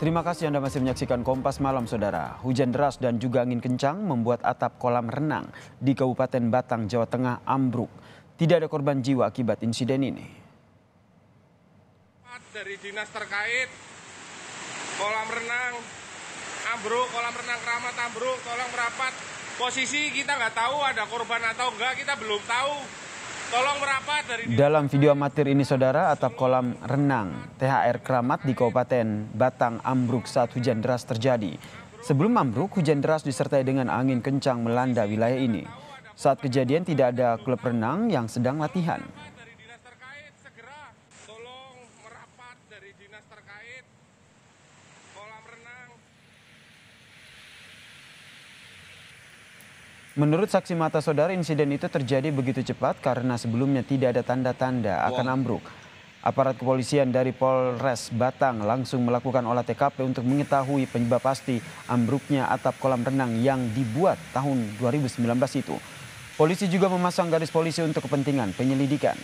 Terima kasih Anda masih menyaksikan Kompas Malam, Saudara. Hujan deras dan juga angin kencang membuat atap kolam renang di Kabupaten Batang, Jawa Tengah ambruk. Tidak ada korban jiwa akibat insiden ini. Dari dinas terkait, kolam renang ambruk, kolam renang keramat ambruk, tolong merapat. Posisi kita nggak tahu ada korban atau enggak, kita belum tahu. Dalam video amatir ini saudara, atap kolam renang THR Keramat di Kabupaten Batang ambruk saat hujan deras terjadi. Sebelum ambruk, hujan deras disertai dengan angin kencang melanda wilayah ini. Saat kejadian tidak ada klub renang yang sedang latihan. Menurut saksi mata saudara, insiden itu terjadi begitu cepat karena sebelumnya tidak ada tanda-tanda akan ambruk. Aparat kepolisian dari Polres Batang langsung melakukan olah TKP untuk mengetahui penyebab pasti ambruknya atap kolam renang yang dibuat tahun 2019 itu. Polisi juga memasang garis polisi untuk kepentingan penyelidikan.